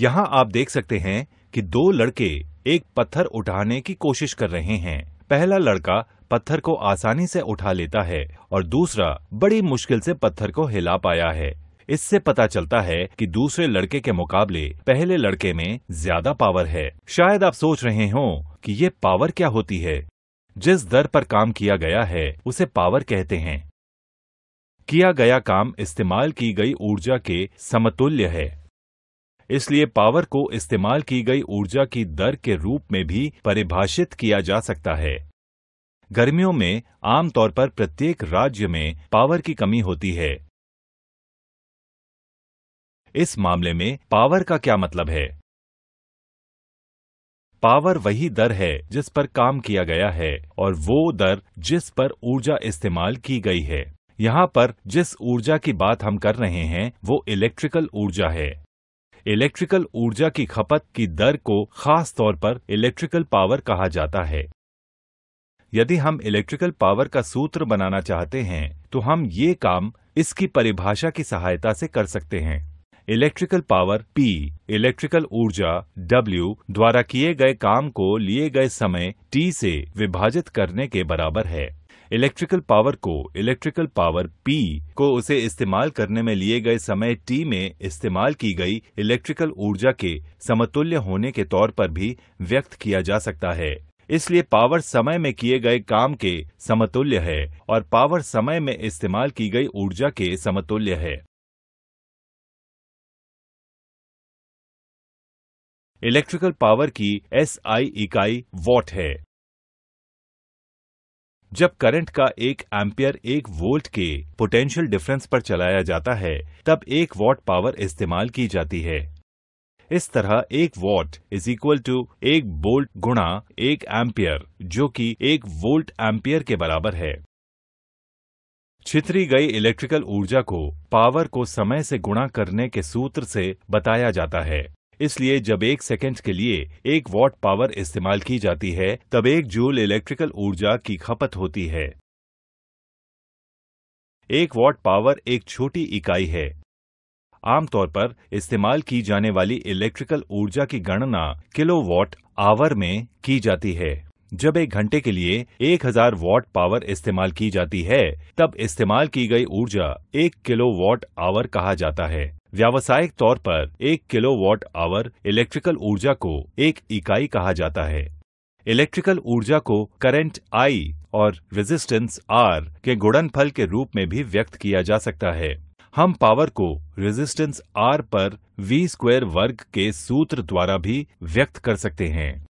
यहाँ आप देख सकते हैं कि दो लड़के एक पत्थर उठाने की कोशिश कर रहे हैं पहला लड़का पत्थर को आसानी से उठा लेता है और दूसरा बड़ी मुश्किल से पत्थर को हिला पाया है इससे पता चलता है कि दूसरे लड़के के मुकाबले पहले लड़के में ज्यादा पावर है शायद आप सोच रहे हो कि ये पावर क्या होती है जिस दर पर काम किया गया है उसे पावर कहते हैं किया गया काम इस्तेमाल की गई ऊर्जा के समतुल्य है इसलिए पावर को इस्तेमाल की गई ऊर्जा की दर के रूप में भी परिभाषित किया जा सकता है गर्मियों में आमतौर पर प्रत्येक राज्य में पावर की कमी होती है इस मामले में पावर का क्या मतलब है पावर वही दर है जिस पर काम किया गया है और वो दर जिस पर ऊर्जा इस्तेमाल की गई है यहाँ पर जिस ऊर्जा की बात हम कर रहे हैं वो इलेक्ट्रिकल ऊर्जा है इलेक्ट्रिकल ऊर्जा की खपत की दर को खास तौर पर इलेक्ट्रिकल पावर कहा जाता है यदि हम इलेक्ट्रिकल पावर का सूत्र बनाना चाहते हैं तो हम ये काम इसकी परिभाषा की सहायता से कर सकते हैं इलेक्ट्रिकल पावर P इलेक्ट्रिकल ऊर्जा W द्वारा किए गए काम को लिए गए समय T से विभाजित करने के बराबर है इलेक्ट्रिकल पावर को इलेक्ट्रिकल पावर पी को उसे इस्तेमाल करने में लिए गए समय टी में इस्तेमाल की गई इलेक्ट्रिकल ऊर्जा के समतुल्य होने के तौर पर भी व्यक्त किया जा सकता है इसलिए पावर समय में किए गए काम के समतुल्य है और पावर समय में इस्तेमाल की गई ऊर्जा के समतुल्य है इलेक्ट्रिकल पावर की एस आई इकाई वॉट है जब करंट का एक एम्पियर एक वोल्ट के पोटेंशियल डिफरेंस पर चलाया जाता है तब एक वॉट पावर इस्तेमाल की जाती है इस तरह एक वॉट इज इक्वल टू एक बोल्ट गुणा एक एम्पियर जो कि एक वोल्ट एम्पियर के बराबर है छितरी गई इलेक्ट्रिकल ऊर्जा को पावर को समय से गुणा करने के सूत्र से बताया जाता है इसलिए जब एक सेकंड के लिए एक वॉट पावर इस्तेमाल की जाती है तब एक जूल इलेक्ट्रिकल ऊर्जा की खपत होती है एक वॉट पावर एक छोटी इकाई है आमतौर पर इस्तेमाल की जाने वाली इलेक्ट्रिकल ऊर्जा की गणना किलो वॉट आवर में की जाती है जब एक घंटे के लिए 1000 वॉट पावर इस्तेमाल की जाती है तब इस्तेमाल की गई ऊर्जा एक किलो वॉट आवर कहा जाता है व्यावसायिक तौर पर एक किलो वॉट आवर इलेक्ट्रिकल ऊर्जा को एक इकाई कहा जाता है इलेक्ट्रिकल ऊर्जा को करंट आई और रेजिस्टेंस आर के गुणनफल के रूप में भी व्यक्त किया जा सकता है हम पावर को रेजिस्टेंस आर पर वी स्क्वायर वर्ग के सूत्र द्वारा भी व्यक्त कर सकते हैं